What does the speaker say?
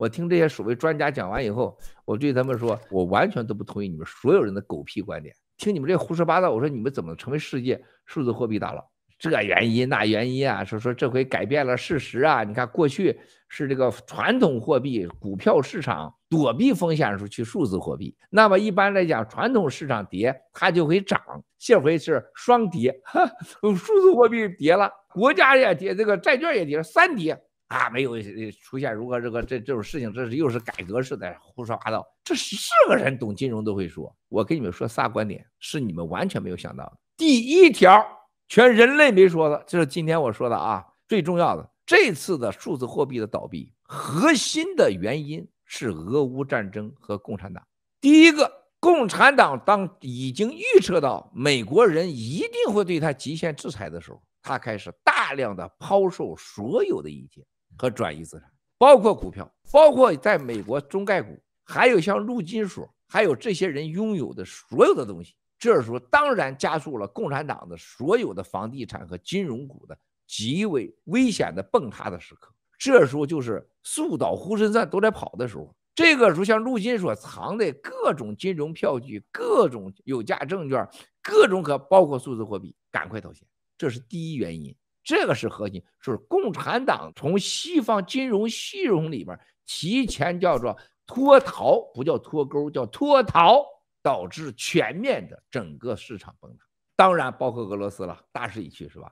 我听这些所谓专家讲完以后，我对他们说，我完全都不同意你们所有人的狗屁观点。听你们这胡说八道，我说你们怎么成为世界数字货币大佬？这原因那原因啊，说说这回改变了事实啊！你看过去是这个传统货币、股票市场躲避风险时候去数字货币，那么一般来讲，传统市场跌它就会涨，这回是双跌，数字货币跌了，国家也跌，这个债券也跌，三跌。啊，没有出现如果这个这这种事情，这是又是改革式的胡说八道。这是个人懂金融都会说。我跟你们说仨观点，是你们完全没有想到。第一条，全人类没说的，就是今天我说的啊，最重要的。这次的数字货币的倒闭，核心的原因是俄乌战争和共产党。第一个，共产党当已经预测到美国人一定会对他极限制裁的时候，他开始大量的抛售所有的一切，和转移资产，包括股票，包括在美国中概股，还有像陆金所，还有这些人拥有的所有的东西。这时候当然加速了共产党的所有的房地产和金融股的极为危险的崩塌的时刻。这时候就是速倒猢狲散，都在跑的时候。这个时候，像陆金所藏的各种金融票据、各种有价证券、各种可包括数字货币，赶快套现，这是第一原因。这个是核心，就是共产党从西方金融系统里边提前叫做脱逃，不叫脱钩，叫脱逃，导致全面的整个市场崩塌，当然包括俄罗斯了。大势已去，是吧？